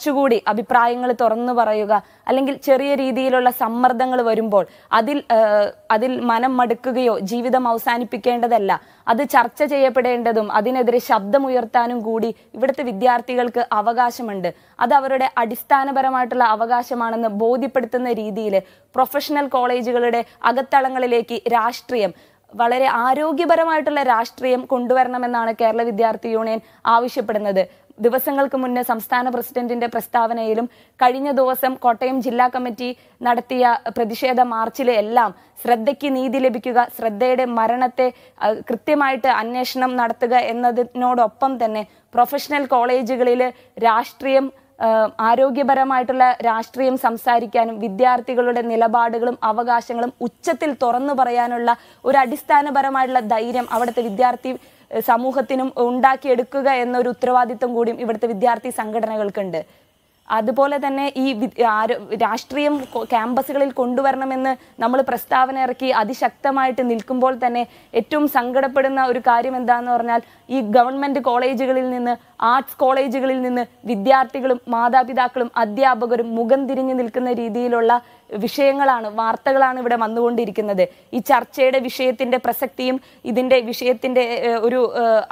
കുറച്ചുകൂടി അഭിപ്രായങ്ങൾ തുറന്നു പറയുക അല്ലെങ്കിൽ ചെറിയ രീതിയിലുള്ള സമ്മർദ്ദങ്ങൾ വരുമ്പോൾ അതിൽ അതിൽ മനം മടുക്കുകയോ ജീവിതം അവസാനിപ്പിക്കേണ്ടതല്ല അത് ചർച്ച ചെയ്യപ്പെടേണ്ടതും അതിനെതിരെ ശബ്ദമുയർത്താനും കൂടി ഇവിടുത്തെ വിദ്യാർത്ഥികൾക്ക് അവകാശമുണ്ട് അത് അവരുടെ അടിസ്ഥാനപരമായിട്ടുള്ള അവകാശമാണെന്ന് ബോധ്യപ്പെടുത്തുന്ന രീതിയിൽ പ്രൊഫഷണൽ കോളേജുകളുടെ അകത്തളങ്ങളിലേക്ക് രാഷ്ട്രീയം വളരെ ആരോഗ്യപരമായിട്ടുള്ള രാഷ്ട്രീയം കൊണ്ടുവരണമെന്നാണ് കേരള വിദ്യാർത്ഥി യൂണിയൻ ആവശ്യപ്പെടുന്നത് ദിവസങ്ങൾക്ക് മുന്നേ സംസ്ഥാന പ്രസിഡന്റിന്റെ പ്രസ്താവനയിലും കഴിഞ്ഞ ദിവസം കോട്ടയം ജില്ലാ കമ്മിറ്റി നടത്തിയ പ്രതിഷേധ മാർച്ചിലെ എല്ലാം ശ്രദ്ധയ്ക്ക് നീതി ലഭിക്കുക ശ്രദ്ധയുടെ മരണത്തെ കൃത്യമായിട്ട് അന്വേഷണം നടത്തുക എന്നതിനോടൊപ്പം തന്നെ പ്രൊഫഷണൽ കോളേജുകളിൽ രാഷ്ട്രീയം ആരോഗ്യപരമായിട്ടുള്ള രാഷ്ട്രീയം സംസാരിക്കാനും വിദ്യാർത്ഥികളുടെ നിലപാടുകളും അവകാശങ്ങളും ഉച്ചത്തിൽ തുറന്നു പറയാനുള്ള ഒരു അടിസ്ഥാനപരമായിട്ടുള്ള ധൈര്യം അവിടുത്തെ വിദ്യാർത്ഥി സമൂഹത്തിനും ഉണ്ടാക്കിയെടുക്കുക എന്നൊരു ഉത്തരവാദിത്വം കൂടിയും ഇവിടുത്തെ വിദ്യാർത്ഥി സംഘടനകൾക്കുണ്ട് അതുപോലെ തന്നെ ഈ രാഷ്ട്രീയം ക്യാമ്പസുകളിൽ കൊണ്ടുവരണമെന്ന് നമ്മൾ പ്രസ്താവന ഇറക്കി അതിശക്തമായിട്ട് നിൽക്കുമ്പോൾ തന്നെ ഏറ്റവും സങ്കടപ്പെടുന്ന ഒരു കാര്യം എന്താന്ന് പറഞ്ഞാൽ ഈ ഗവൺമെന്റ് കോളേജുകളിൽ നിന്ന് ആർട്സ് കോളേജുകളിൽ നിന്ന് വിദ്യാർത്ഥികളും മാതാപിതാക്കളും അധ്യാപകരും മുഖം തിരിഞ്ഞു നിൽക്കുന്ന രീതിയിലുള്ള വിഷയങ്ങളാണ് വാർത്തകളാണ് ഇവിടെ വന്നുകൊണ്ടിരിക്കുന്നത് ഈ ചർച്ചയുടെ വിഷയത്തിന്റെ പ്രസക്തിയും ഇതിന്റെ വിഷയത്തിന്റെ ഒരു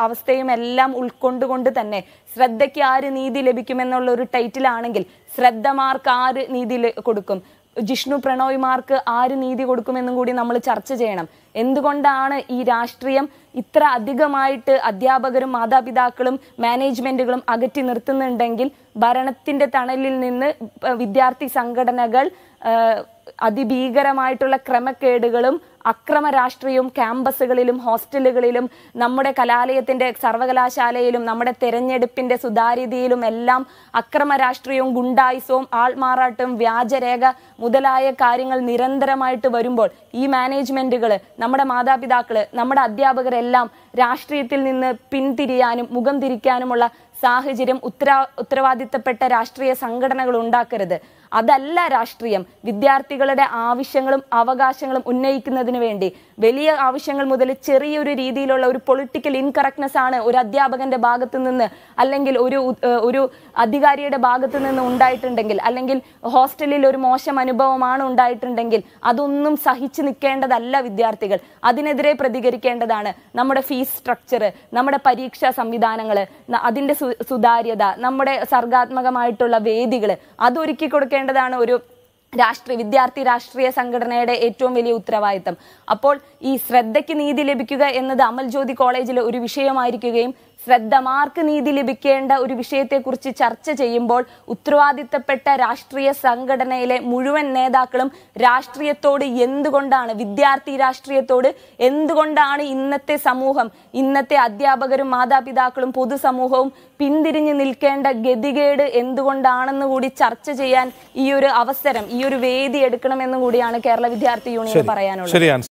അവസ്ഥയും എല്ലാം ഉൾക്കൊണ്ടുകൊണ്ട് തന്നെ ശ്രദ്ധയ്ക്ക് ആര് നീതി ലഭിക്കുമെന്നുള്ള ഒരു ടൈറ്റിലാണെങ്കിൽ ശ്രദ്ധമാർക്ക് ആര് നീതി കൊടുക്കും ജിഷ്ണു പ്രണോയ്മാർക്ക് ആര് നീതി കൊടുക്കുമെന്നും കൂടി നമ്മൾ ചർച്ച ചെയ്യണം എന്തുകൊണ്ടാണ് ഈ രാഷ്ട്രീയം ഇത്ര അധികമായിട്ട് അധ്യാപകരും മാതാപിതാക്കളും മാനേജ്മെന്റുകളും അകറ്റി നിർത്തുന്നുണ്ടെങ്കിൽ ഭരണത്തിന്റെ തണലിൽ നിന്ന് വിദ്യാർത്ഥി സംഘടനകൾ അതിഭീകരമായിട്ടുള്ള ക്രമക്കേടുകളും അക്രമ രാഷ്ട്രീയവും ക്യാമ്പസുകളിലും ഹോസ്റ്റലുകളിലും നമ്മുടെ കലാലയത്തിൻ്റെ സർവകലാശാലയിലും നമ്മുടെ തെരഞ്ഞെടുപ്പിൻ്റെ സുതാര്യതയിലും എല്ലാം അക്രമ രാഷ്ട്രീയവും ഗുണ്ടായുസവും ആൾമാറാട്ടും വ്യാജരേഖ മുതലായ കാര്യങ്ങൾ നിരന്തരമായിട്ട് വരുമ്പോൾ ഈ മാനേജ്മെൻറ്റുകൾ നമ്മുടെ മാതാപിതാക്കൾ നമ്മുടെ അധ്യാപകരെല്ലാം രാഷ്ട്രീയത്തിൽ നിന്ന് പിന്തിരിയാനും മുഖം തിരിക്കാനുമുള്ള സാഹചര്യം ഉത്തര ഉത്തരവാദിത്തപ്പെട്ട രാഷ്ട്രീയ സംഘടനകൾ ഉണ്ടാക്കരുത് അതല്ല രാഷ്ട്രീയം വിദ്യാർത്ഥികളുടെ ആവശ്യങ്ങളും അവകാശങ്ങളും ഉന്നയിക്കുന്നത് എന്നതിന് വേണ്ടി വലിയ ആവശ്യങ്ങൾ മുതൽ ചെറിയൊരു രീതിയിലുള്ള ഒരു പൊളിറ്റിക്കൽ ഇൻകറക്ട്നെസ് ആണ് ഒരു അധ്യാപകന്റെ ഭാഗത്ത് നിന്ന് അല്ലെങ്കിൽ ഒരു ഒരു അധികാരിയുടെ ഭാഗത്ത് നിന്ന് ഉണ്ടായിട്ടുണ്ടെങ്കിൽ അല്ലെങ്കിൽ ഹോസ്റ്റലിൽ ഒരു മോശം അനുഭവമാണ് ഉണ്ടായിട്ടുണ്ടെങ്കിൽ അതൊന്നും സഹിച്ചു നിൽക്കേണ്ടതല്ല വിദ്യാർത്ഥികൾ അതിനെതിരെ പ്രതികരിക്കേണ്ടതാണ് നമ്മുടെ ഫീസ് സ്ട്രക്ചർ നമ്മുടെ പരീക്ഷാ സംവിധാനങ്ങൾ അതിൻ്റെ സുതാര്യത നമ്മുടെ സർഗാത്മകമായിട്ടുള്ള വേദികൾ അതൊരുക്കി കൊടുക്കേണ്ടതാണ് ഒരു രാഷ്ട്രീയ വിദ്യാർത്ഥി രാഷ്ട്രീയ സംഘടനയുടെ ഏറ്റവും വലിയ ഉത്തരവാദിത്തം അപ്പോൾ ഈ ശ്രദ്ധയ്ക്ക് നീതി ലഭിക്കുക എന്നത് അമൽ ജ്യോതി കോളേജിലെ ഒരു വിഷയമായിരിക്കുകയും മാർക്ക് നീതി ലഭിക്കേണ്ട ഒരു വിഷയത്തെക്കുറിച്ച് ചർച്ച ചെയ്യുമ്പോൾ ഉത്തരവാദിത്തപ്പെട്ട രാഷ്ട്രീയ സംഘടനയിലെ മുഴുവൻ നേതാക്കളും രാഷ്ട്രീയത്തോട് എന്തുകൊണ്ടാണ് വിദ്യാർത്ഥി രാഷ്ട്രീയത്തോട് എന്തുകൊണ്ടാണ് ഇന്നത്തെ സമൂഹം ഇന്നത്തെ അധ്യാപകരും മാതാപിതാക്കളും പൊതുസമൂഹവും പിന്തിരിഞ്ഞു നിൽക്കേണ്ട ഗതികേട് എന്തുകൊണ്ടാണെന്ന് കൂടി ചർച്ച ചെയ്യാൻ ഈ ഒരു അവസരം ഈ ഒരു വേദി എടുക്കണമെന്നും കൂടിയാണ് കേരള വിദ്യാർത്ഥി യൂണിയൻ പറയാനുള്ളത്